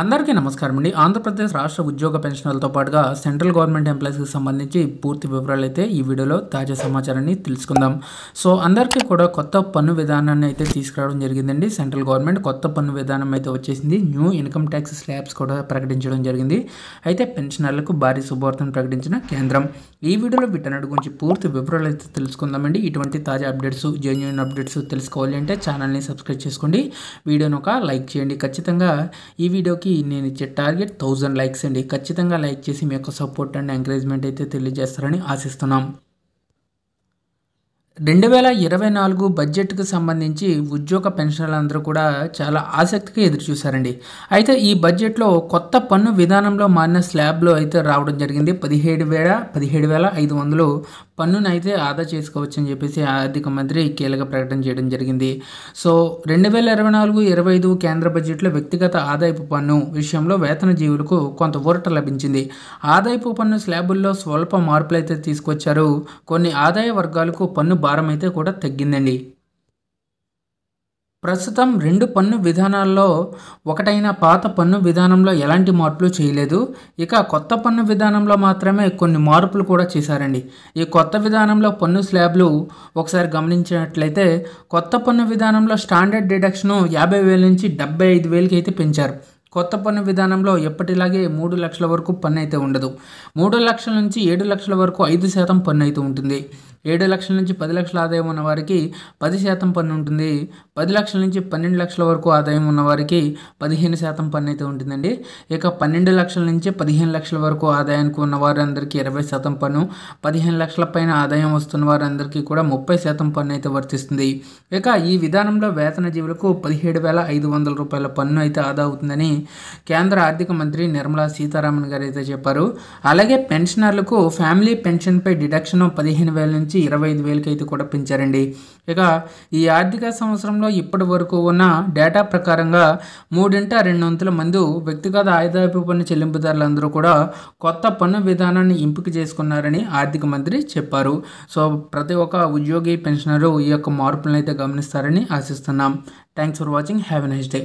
అందరికీ నమస్కారం అండి ఆంధ్రప్రదేశ్ రాష్ట్ర ఉద్యోగ పెన్షన్లతో పాటుగా సెంట్రల్ గవర్నమెంట్ ఎంప్లాయీస్కి సంబంధించి పూర్తి వివరాలు అయితే ఈ వీడియోలో తాజా సమాచారాన్ని తెలుసుకుందాం సో అందరికీ కూడా కొత్త పన్ను విధానాన్ని అయితే తీసుకురావడం జరిగిందండి సెంట్రల్ గవర్నమెంట్ కొత్త పన్ను విధానం అయితే వచ్చేసింది న్యూ ఇన్కమ్ ట్యాక్స్ స్లాబ్స్ కూడా ప్రకటించడం జరిగింది అయితే పెన్షనర్లకు భారీ శుభవార్తను ప్రకటించిన కేంద్రం ఈ వీడియోలో వీటన్నిటి గురించి పూర్తి వివరాలు అయితే తెలుసుకుందామండి ఇటువంటి తాజా అప్డేట్స్ జెన్యున్ అప్డేట్స్ తెలుసుకోవాలి అంటే ఛానల్ని సబ్స్క్రైబ్ చేసుకోండి వీడియోను ఒక లైక్ చేయండి ఖచ్చితంగా ఈ వీడియో వీడియోకి నేను ఇచ్చే టార్గెట్ థౌజండ్ లైక్స్ అండి ఖచ్చితంగా లైక్ చేసి మీ యొక్క సపోర్ట్ అండ్ ఎంకరేజ్మెంట్ అయితే తెలియజేస్తారని ఆశిస్తున్నాం రెండు వేల ఇరవై నాలుగు బడ్జెట్కు సంబంధించి ఉద్యోగ పెన్షన్లందరూ కూడా చాలా ఆసక్తిగా ఎదురుచూశారండి అయితే ఈ బడ్జెట్లో కొత్త పన్ను విధానంలో మారిన స్లాబ్లో అయితే రావడం జరిగింది పదిహేడు వేల పదిహేడు వేల ఐదు వందలు పన్నునైతే ఆదా చేసుకోవచ్చని చెప్పేసి ఆర్థిక మంత్రి కీలక ప్రకటన చేయడం జరిగింది సో రెండు వేల ఇరవై నాలుగు ఇరవై ఐదు కేంద్ర బడ్జెట్లో వ్యక్తిగత ఆదాయపు పన్ను విషయంలో వేతన జీవులకు కొంత ఊరట లభించింది ఆదాయపు పన్ను స్లాబుల్లో స్వల్ప మార్పులైతే తీసుకొచ్చారు కొన్ని ఆదాయ వర్గాలకు పన్ను భారం అయితే కూడా తగ్గిందండి ప్రస్తుతం రెండు పన్ను విధానాల్లో ఒకటైన పాత పన్ను విధానంలో ఎలాంటి మార్పులు చేయలేదు ఇక కొత్త పన్ను విధానంలో మాత్రమే కొన్ని మార్పులు కూడా చేశారండి ఈ కొత్త విధానంలో పన్ను స్లాబ్లు ఒకసారి గమనించినట్లయితే కొత్త పన్ను విధానంలో స్టాండర్డ్ డిడక్షను యాభై వేల నుంచి డెబ్బై ఐదు వేలకి అయితే పెంచారు కొత్త పన్ను విధానంలో ఎప్పటిలాగే మూడు లక్షల వరకు పన్ను అయితే ఉండదు మూడు లక్షల నుంచి ఏడు లక్షల వరకు ఐదు శాతం పన్ను అయితే ఉంటుంది ఏడు లక్షల నుంచి పది లక్షల ఆదాయం ఉన్న వారికి పది శాతం పన్ను ఉంటుంది పది లక్షల నుంచి పన్నెండు లక్షల వరకు ఆదాయం ఉన్న వారికి పదిహేను శాతం పన్ను అయితే ఉంటుందండి ఇక పన్నెండు లక్షల నుంచి పదిహేను లక్షల వరకు ఆదాయానికి ఉన్న వారందరికీ ఇరవై శాతం పన్ను పదిహేను లక్షల పైన ఆదాయం వస్తున్న వారందరికీ కూడా ముప్పై శాతం పన్ను అయితే వర్తిస్తుంది ఇక ఈ విధానంలో వేతన జీవులకు పదిహేడు వేల ఐదు వందల రూపాయల పన్ను అయితే ఆదా అవుతుందని కేంద్ర ఆర్థిక మంత్రి నిర్మలా సీతారామన్ గారు అయితే చెప్పారు అలాగే పెన్షనర్లకు ఫ్యామిలీ పెన్షన్పై డిడక్షన్ పదిహేను వేల నుంచి నుంచి ఇరవై ఐదు వేలకి అయితే కూడా పెంచారండి ఇక ఈ ఆర్థిక సంవత్సరంలో ఇప్పటి వరకు ఉన్న డేటా ప్రకారంగా మూడింట రెండు వంతుల మంది వ్యక్తిగత ఆదాయపు పన్ను చెల్లింపుదారులందరూ కూడా కొత్త పన్ను విధానాన్ని ఎంపిక చేసుకున్నారని ఆర్థిక మంత్రి చెప్పారు సో ప్రతి ఒక్క ఉద్యోగి పెన్షనరు ఈ యొక్క మార్పులను అయితే గమనిస్తారని ఆశిస్తున్నాం thanks for watching have a nice day